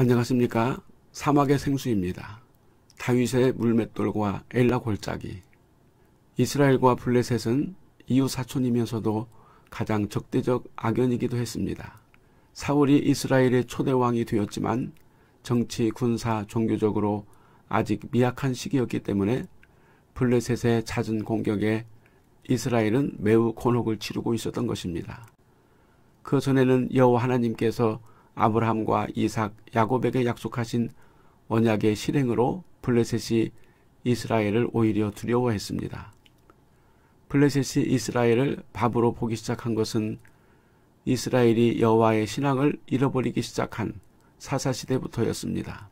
안녕하십니까. 사막의 생수입니다. 다윗의 물맷돌과 엘라 골짜기. 이스라엘과 블레셋은 이웃 사촌이면서도 가장 적대적 악연이기도 했습니다. 사울이 이스라엘의 초대왕이 되었지만 정치, 군사, 종교적으로 아직 미약한 시기였기 때문에 블레셋의 잦은 공격에 이스라엘은 매우 곤혹을 치르고 있었던 것입니다. 그 전에는 여호와 하나님께서 아브라함과 이삭, 야곱에게 약속하신 언약의 실행으로 블레셋이 이스라엘을 오히려 두려워했습니다. 블레셋이 이스라엘을 밥으로 보기 시작한 것은 이스라엘이 여호와의 신앙을 잃어버리기 시작한 사사 시대부터였습니다.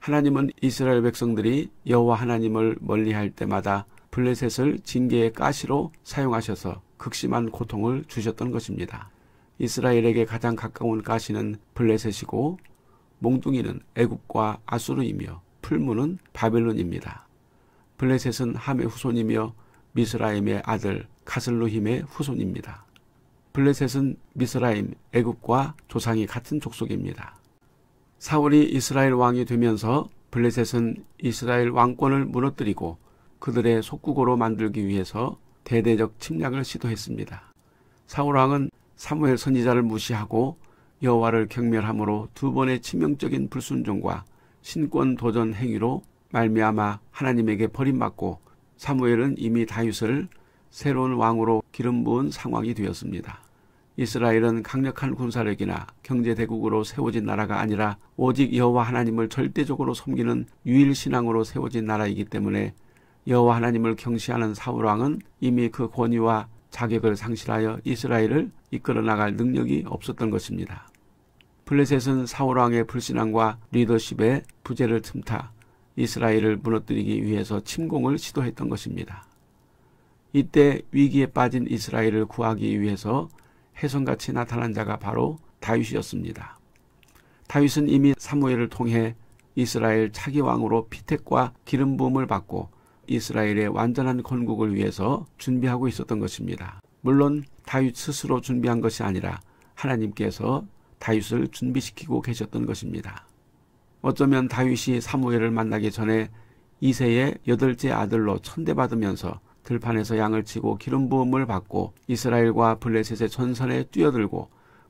하나님은 이스라엘 백성들이 여호와 하나님을 멀리할 때마다 블레셋을 징계의 가시로 사용하셔서 극심한 고통을 주셨던 것입니다. 이스라엘에게 가장 가까운 가시는 블레셋이고 몽둥이는 애굽과 아수르이며 풀무는 바벨론입니다. 블레셋은 함의 후손이며 미스라임의 아들 카슬루힘의 후손입니다. 블레셋은 미스라임, 애굽과 조상이 같은 족속입니다. 사울이 이스라엘 왕이 되면서 블레셋은 이스라엘 왕권을 무너뜨리고 그들의 속국으로 만들기 위해서 대대적 침략을 시도했습니다. 사울 왕은 사무엘 선지자를 무시하고 여호와를 경멸함으로 두 번의 치명적인 불순종과 신권 도전 행위로 말미암아 하나님에게 버림받고 사무엘은 이미 다윗을 새로운 왕으로 기름 부은 상황이 되었습니다. 이스라엘은 강력한 군사력이나 경제 대국으로 세워진 나라가 아니라 오직 여호와 하나님을 절대적으로 섬기는 유일 신앙으로 세워진 나라이기 때문에 여호와 하나님을 경시하는 사울 왕은 이미 그 권위와 자격을 상실하여 이스라엘을 이끌어 나갈 능력이 없었던 것입니다. 블레셋은 사울왕의 불신앙과 리더십의 부재를 틈타 이스라엘을 무너뜨리기 위해서 침공을 시도했던 것입니다. 이때 위기에 빠진 이스라엘을 구하기 위해서 해성같이 나타난 자가 바로 다윗이었습니다. 다윗은 이미 사무엘을 통해 이스라엘 차기 왕으로 피택과 기름 부음을 받고 이스라엘의 완전한 건국을 위해서 준비하고 있었던 것입니다. 물론 다윗 스스로 준비한 것이 아니라 하나님께서 다윗을 준비시키고 계셨던 것입니다. 어쩌면 다윗이 사무엘을 만나기 전에 이세의 여덟째 아들로 천대받으면서 들판에서 양을 치고 기름 부음을 받고 이스라엘과 블레셋의 전선에 뛰어들고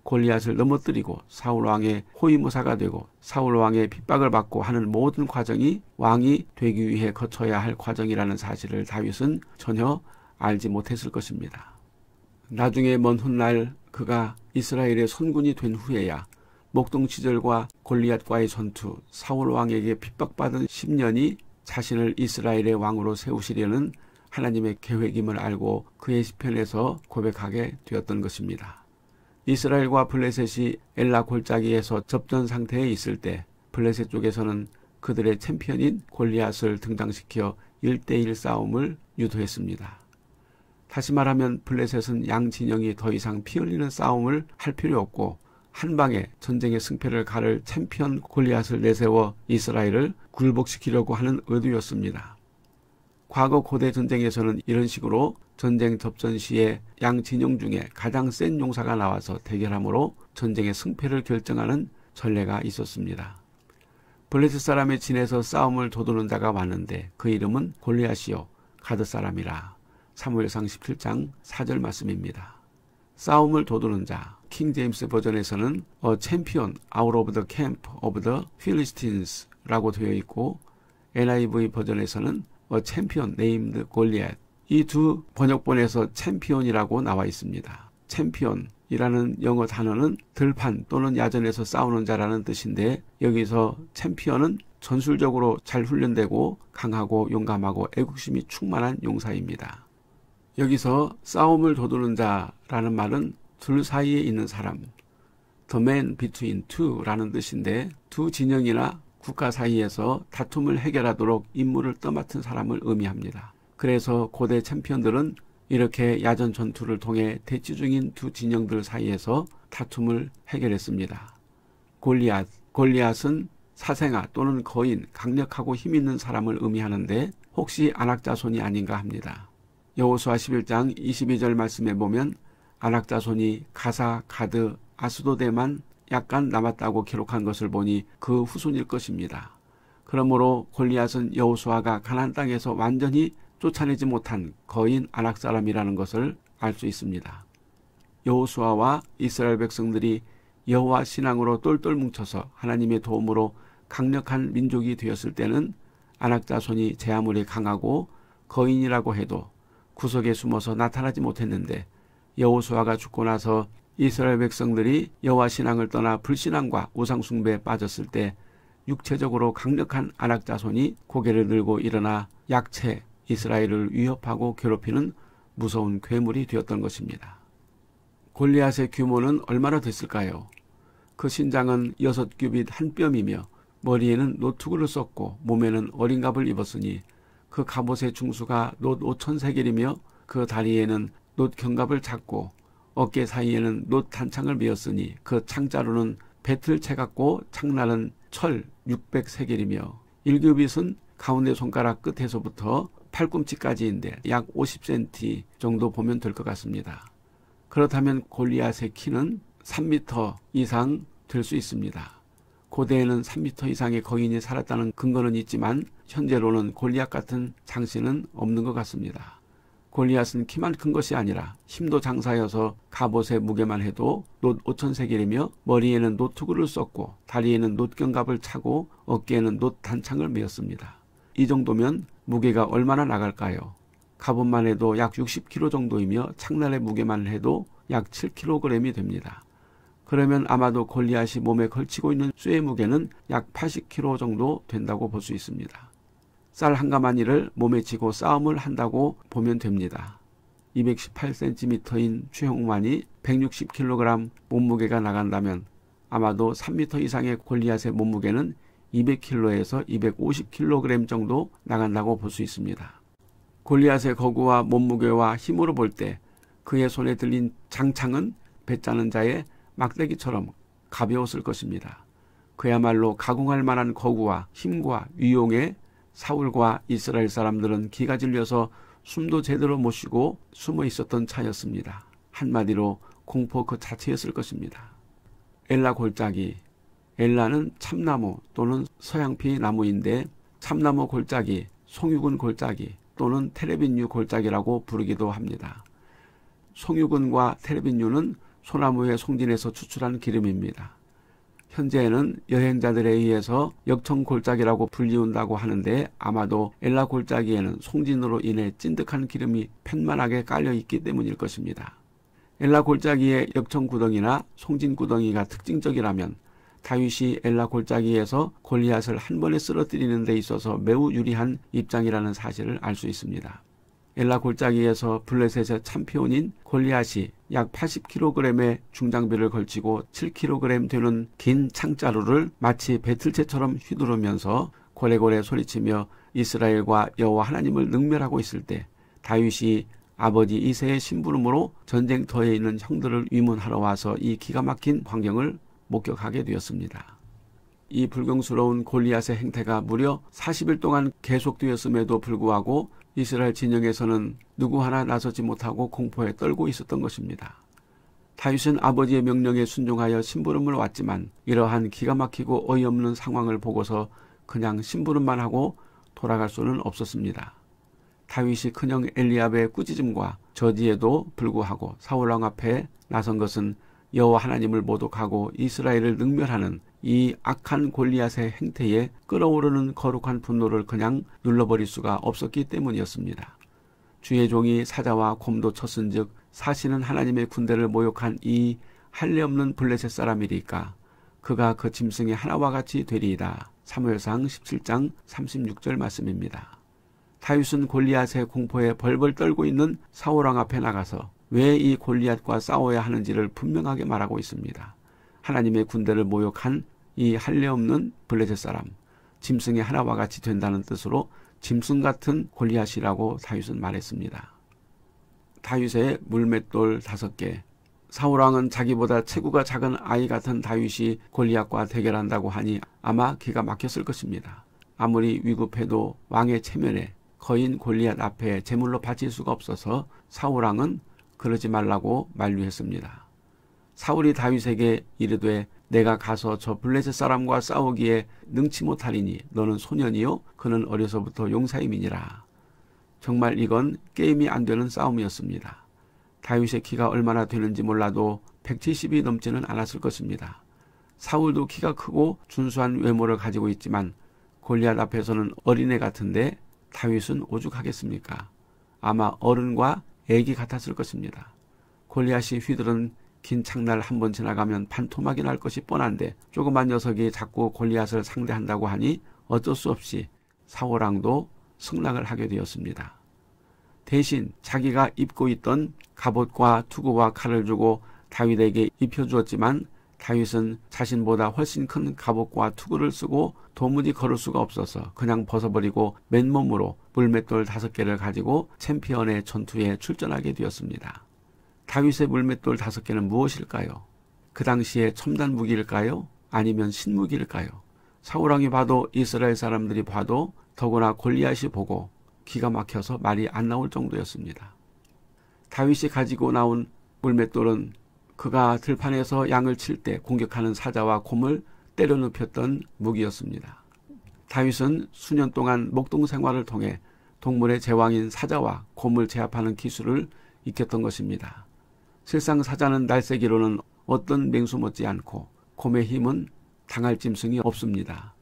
골리앗을 넘어뜨리고 사울 왕의 호위무사가 되고 사울 왕의 핍박을 받고 하는 모든 과정이 왕이 되기 위해 거쳐야 할 과정이라는 사실을 다윗은 전혀 알지 못했을 것입니다. 나중에 먼 훗날 그가 이스라엘의 선군이 된 후에야 목동시절과 골리앗과의 전투, 사울 왕에게 핍박받은 10년이 자신을 이스라엘의 왕으로 세우시려는 하나님의 계획임을 알고 그의 시편에서 고백하게 되었던 것입니다. 이스라엘과 블레셋이 엘라 골짜기에서 접전 상태에 있을 때 블레셋 쪽에서는 그들의 챔피언인 골리앗을 등장시켜 1대1 싸움을 유도했습니다. 다시 말하면 블레셋은 양 진영이 더 이상 피 흘리는 싸움을 할 필요 없고 한 방에 전쟁의 승패를 가를 챔피언 골리앗을 내세워 이스라엘을 굴복시키려고 하는 의도였습니다. 과거 고대 전쟁에서는 이런 식으로 전쟁 접전 시에 양 진영 중에 가장 센 용사가 나와서 대결하므로 전쟁의 승패를 결정하는 전례가 있었습니다. 블레셋 사람의 진에서 싸움을 도두는 자가 왔는데 그 이름은 골리앗이요 가드 사람이라 사무엘상 17장 4절 말씀입니다. 싸움을 도두는 자킹 제임스 버전에서는 A Champion Out of the c a 라고 되어 있고 NIV 버전에서는 어, 챔피언, 네임드, 네, 골리앗 이두 번역본에서 챔피언이라고 나와 있습니다. 챔피언이라는 영어 단어는 들판 또는 야전에서 싸우는 자라는 뜻인데 여기서 챔피언은 전술적으로 잘 훈련되고 강하고 용감하고 애국심이 충만한 용사입니다. 여기서 싸움을 도두는 자라는 말은 둘 사이에 있는 사람, the man between two라는 뜻인데 두 진영이나 국가 사이에서 다툼을 해결하도록 임무를 떠맡은 사람을 의미합니다. 그래서 고대 챔피언들은 이렇게 야전 전투를 통해 대치 중인 두 진영들 사이에서 다툼을 해결했습니다. 골리앗, 골리앗은 사생아 또는 거인, 강력하고 힘있는 사람을 의미하는데 혹시 안악자손이 아닌가 합니다. 여호수아 11장 22절 말씀에 보면 안악자손이 가사, 가드, 아스도대만, 약간 남았다고 기록한 것을 보니 그 후손일 것입니다. 그러므로 골리앗은 여호수아가 가나안 땅에서 완전히 쫓아내지 못한 거인 아낙 사람이라는 것을 알 수 있습니다. 여호수아와 이스라엘 백성들이 여호와 신앙으로 똘똘 뭉쳐서 하나님의 도움으로 강력한 민족이 되었을 때는 아낙 자손이 제 아무리 강하고 거인이라고 해도 구석에 숨어서 나타나지 못했는데 여호수아가 죽고 나서 이스라엘 백성들이 여호와 신앙을 떠나 불신앙과 우상 숭배에 빠졌을 때 육체적으로 강력한 안악자손이 고개를 들고 일어나 약체 이스라엘을 위협하고 괴롭히는 무서운 괴물이 되었던 것입니다. 골리앗의 규모는 얼마나 됐을까요? 그 신장은 여섯 규빗 한 뼘이며 머리에는 노트구를 썼고 몸에는 어린갑을 입었으니 그 갑옷의 중수가 놋 오천 세겔이며 그 다리에는 노트 견갑을 잡고 어깨 사이에는 노탄 창을 메었으니 그 창자루는 배틀 채 같고 창날은 철 600세겔이며 일교빗은 가운데 손가락 끝에서부터 팔꿈치까지인데 약 50cm 정도 보면 될 것 같습니다. 그렇다면 골리앗의 키는 3m 이상 될 수 있습니다. 고대에는 3m 이상의 거인이 살았다는 근거는 있지만 현재로는 골리앗 같은 장신은 없는 것 같습니다. 골리앗은 키만 큰 것이 아니라 힘도 장사여서 갑옷의 무게만 해도 놋 5천 세겔이며 머리에는 놋 투구를 썼고 다리에는 놋 견갑을 차고 어깨에는 놋 단창을 메었습니다. 이 정도면 무게가 얼마나 나갈까요? 갑옷만 해도 약 60kg 정도이며 창날의 무게만 해도 약 7kg이 됩니다. 그러면 아마도 골리앗이 몸에 걸치고 있는 쇠의 무게는 약 80kg 정도 된다고 볼 수 있습니다. 쌀한 가마니를 몸에 지고 싸움을 한다고 보면 됩니다. 218cm인 최홍만이 160kg 몸무게가 나간다면 아마도 3m 이상의 골리앗의 몸무게는 200kg에서 250kg 정도 나간다고 볼 수 있습니다. 골리앗의 거구와 몸무게와 힘으로 볼 때 그의 손에 들린 장창은 배짜는 자의 막대기처럼 가벼웠을 것입니다. 그야말로 가공할 만한 거구와 힘과 위용의 사울과 이스라엘 사람들은 기가 질려서 숨도 제대로 못 쉬고 숨어 있었던 차였습니다. 한마디로 공포 그 자체였을 것입니다. 엘라 골짜기. 엘라는 참나무 또는 서양피 나무인데 참나무 골짜기, 송유근 골짜기 또는 테레빈유 골짜기라고 부르기도 합니다. 송유근과 테레빈유는 소나무의 송진에서 추출한 기름입니다. 현재는 여행자들에 의해서 역청 골짜기라고 불리운다고 하는데 아마도 엘라 골짜기에는 송진으로 인해 찐득한 기름이 팽만하게 깔려 있기 때문일 것입니다. 엘라 골짜기의 역청 구덩이나 송진 구덩이가 특징적이라면 다윗이 엘라 골짜기에서 골리앗을 한 번에 쓰러뜨리는 데 있어서 매우 유리한 입장이라는 사실을 알 수 있습니다. 엘라 골짜기에서 블레셋의 참피온인 골리앗이 약 80kg의 중장비를 걸치고 7kg 되는 긴 창자루를 마치 배틀체처럼 휘두르면서 고래고래 소리치며 이스라엘과 여호와 하나님을 능멸하고 있을 때 다윗이 아버지 이세의 심부름으로 전쟁터에 있는 형들을 위문하러 와서 이 기가 막힌 광경을 목격하게 되었습니다. 이 불경스러운 골리앗의 행태가 무려 40일 동안 계속되었음에도 불구하고 이스라엘 진영에서는 누구 하나 나서지 못하고 공포에 떨고 있었던 것입니다. 다윗은 아버지의 명령에 순종하여 심부름을 왔지만 이러한 기가 막히고 어이없는 상황을 보고서 그냥 심부름만 하고 돌아갈 수는 없었습니다. 다윗이 큰형 엘리압의 꾸짖음과 저지에도 불구하고 사울왕 앞에 나선 것은 여호와 하나님을 모독하고 이스라엘을 능멸하는 이 악한 골리앗의 행태에 끓어오르는 거룩한 분노를 그냥 눌러버릴 수가 없었기 때문이었습니다. 주의 종이 사자와 곰도 쳤은즉 사시는 하나님의 군대를 모욕한 이 할례없는 블레셋 사람이리까 그가 그 짐승의 하나와 같이 되리이다. 사무엘상 17장 36절 말씀입니다. 다윗은 골리앗의 공포에 벌벌 떨고 있는 사울 왕 앞에 나가서 왜이 골리앗과 싸워야 하는지를 분명하게 말하고 있습니다. 하나님의 군대를 모욕한 이 할례 없는 블레셋 사람, 짐승의 하나와 같이 된다는 뜻으로 짐승 같은 골리앗이라고 다윗은 말했습니다. 다윗의 물맷돌 다섯 개, 사울왕은 자기보다 체구가 작은 아이 같은 다윗이 골리앗과 대결한다고 하니 아마 기가 막혔을 것입니다. 아무리 위급해도 왕의 체면에 거인 골리앗 앞에 제물로 바칠 수가 없어서 사울왕은 그러지 말라고 만류했습니다. 사울이 다윗에게 이르되 내가 가서 저 블레셋 사람과 싸우기에 능치 못하리니 너는 소년이요 그는 어려서부터 용사임이니라. 정말 이건 게임이 안 되는 싸움이었습니다. 다윗의 키가 얼마나 되는지 몰라도 170이 넘지는 않았을 것입니다. 사울도 키가 크고 준수한 외모를 가지고 있지만 골리앗 앞에서는 어린애 같은데 다윗은 오죽하겠습니까? 아마 어른과 애기 같았을 것입니다. 골리앗이 휘두른 긴 창날 한 번 지나가면 반토막이 날 것이 뻔한데 조그만 녀석이 자꾸 골리앗을 상대한다고 하니 어쩔 수 없이 사월랑도 승낙을 하게 되었습니다. 대신 자기가 입고 있던 갑옷과 투구와 칼을 주고 다윗에게 입혀주었지만 다윗은 자신보다 훨씬 큰 갑옷과 투구를 쓰고 도무지 걸을 수가 없어서 그냥 벗어버리고 맨몸으로 물맷돌 다섯 개를 가지고 챔피언의 전투에 출전하게 되었습니다. 다윗의 물맷돌 다섯 개는 무엇일까요? 그 당시에 첨단 무기일까요? 아니면 신무기일까요? 사우랑이 봐도 이스라엘 사람들이 봐도 더구나 골리앗이 보고 기가 막혀서 말이 안 나올 정도였습니다. 다윗이 가지고 나온 물맷돌은 그가 들판에서 양을 칠 때 공격하는 사자와 곰을 때려 눕혔던 무기였습니다. 다윗은 수년 동안 목동 생활을 통해 동물의 제왕인 사자와 곰을 제압하는 기술을 익혔던 것입니다. 실상 사자는 날쌔기로는 어떤 맹수 못지않고 곰의 힘은 당할 짐승이 없습니다.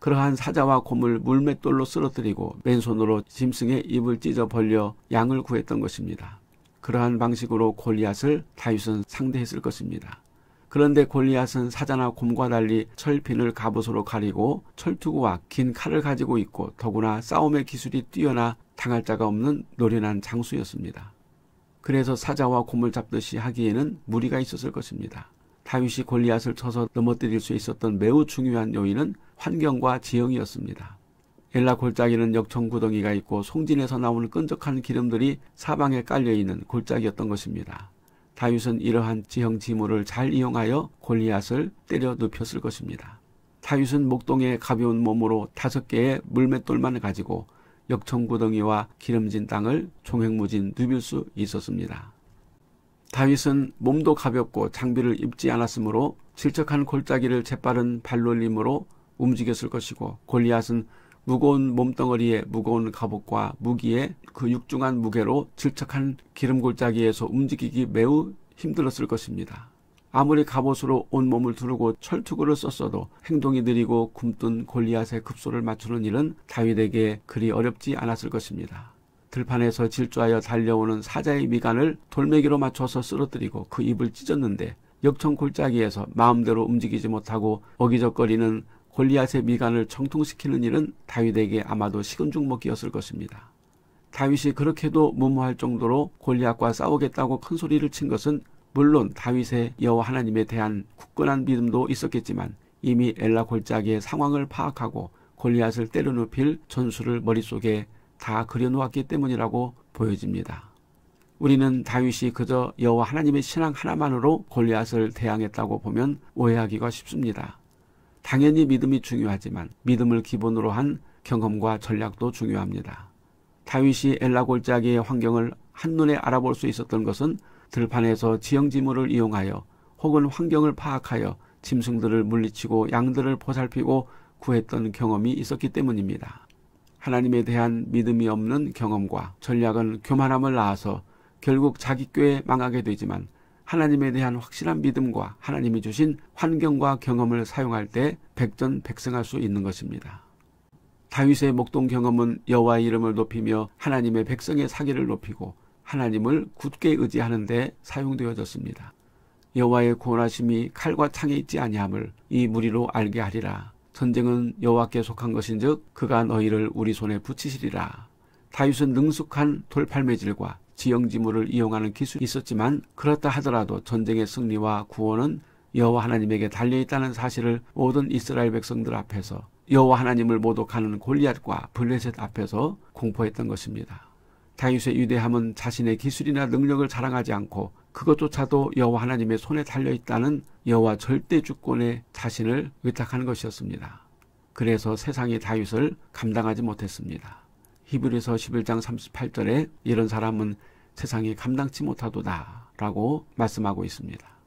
그러한 사자와 곰을 물맷돌로 쓰러뜨리고 맨손으로 짐승의 입을 찢어 벌려 양을 구했던 것입니다. 그러한 방식으로 골리앗을 다윗은 상대했을 것입니다. 그런데 골리앗은 사자나 곰과 달리 철핀을 갑옷으로 가리고 철투구와 긴 칼을 가지고 있고 더구나 싸움의 기술이 뛰어나 당할 자가 없는 노련한 장수였습니다. 그래서 사자와 곰을 잡듯이 하기에는 무리가 있었을 것입니다. 다윗이 골리앗을 쳐서 넘어뜨릴 수 있었던 매우 중요한 요인은 환경과 지형이었습니다. 엘라 골짜기는 역청 구덩이가 있고 송진에서 나오는 끈적한 기름들이 사방에 깔려 있는 골짜기였던 것입니다. 다윗은 이러한 지형 지물을 잘 이용하여 골리앗을 때려 눕혔을 것입니다. 다윗은 목동에 가벼운 몸으로 다섯 개의 물맷돌만 을 가지고 역청구덩이와 기름진 땅을 종횡무진 누빌 수 있었습니다. 다윗은 몸도 가볍고 장비를 입지 않았으므로 질척한 골짜기를 재빠른 발놀림으로 움직였을 것이고 골리앗은 무거운 몸덩어리에 무거운 갑옷과 무기에 그 육중한 무게로 질척한 기름 골짜기에서 움직이기 매우 힘들었을 것입니다. 아무리 갑옷으로 온 몸을 두르고 철투구를 썼어도 행동이 느리고 굶뜬 골리앗의 급소를 맞추는 일은 다윗에게 그리 어렵지 않았을 것입니다. 들판에서 질주하여 달려오는 사자의 미간을 돌멩이로 맞춰서 쓰러뜨리고 그 입을 찢었는데 역청 골짜기에서 마음대로 움직이지 못하고 어기적거리는 골리앗의 미간을 정통시키는 일은 다윗에게 아마도 식은 죽 먹기였을 것입니다. 다윗이 그렇게도 무모할 정도로 골리앗과 싸우겠다고 큰 소리를 친 것은 물론 다윗의 여호와 하나님에 대한 굳건한 믿음도 있었겠지만 이미 엘라 골짜기의 상황을 파악하고 골리앗을 때려눕힐 전술을 머릿속에 다 그려놓았기 때문이라고 보여집니다. 우리는 다윗이 그저 여호와 하나님의 신앙 하나만으로 골리앗을 대항했다고 보면 오해하기가 쉽습니다. 당연히 믿음이 중요하지만 믿음을 기본으로 한 경험과 전략도 중요합니다. 다윗이 엘라 골짜기의 환경을 한눈에 알아볼 수 있었던 것은 들판에서 지형지물을 이용하여 혹은 환경을 파악하여 짐승들을 물리치고 양들을 보살피고 구했던 경험이 있었기 때문입니다. 하나님에 대한 믿음이 없는 경험과 전략은 교만함을 낳아서 결국 자기 꾀에 망하게 되지만 하나님에 대한 확실한 믿음과 하나님이 주신 환경과 경험을 사용할 때 백전백승할 수 있는 것입니다. 다윗의 목동 경험은 여호와의 이름을 높이며 하나님의 백성의 사기를 높이고 하나님을 굳게 의지하는 데 사용되어졌습니다. 여호와의 고원하심이 칼과 창에 있지 아니함을 이 무리로 알게 하리라. 전쟁은 여호와께 속한 것인즉 그가 너희를 우리 손에 붙이시리라. 다윗은 능숙한 돌팔매질과 지형지물을 이용하는 기술이 있었지만 그렇다 하더라도 전쟁의 승리와 구원은 여호와 하나님에게 달려 있다는 사실을 모든 이스라엘 백성들 앞에서 여호와 하나님을 모독하는 골리앗과 블레셋 앞에서 공포했던 것입니다. 다윗의 위대함은 자신의 기술이나 능력을 자랑하지 않고 그것조차도 여호와 하나님의 손에 달려 있다는 여호와 절대 주권의 자신을 의탁한 것이었습니다. 그래서 세상이 다윗을 감당하지 못했습니다. 히브리서 11장 38절에 이런 사람은 세상이 감당치 못하도다라고 말씀하고 있습니다.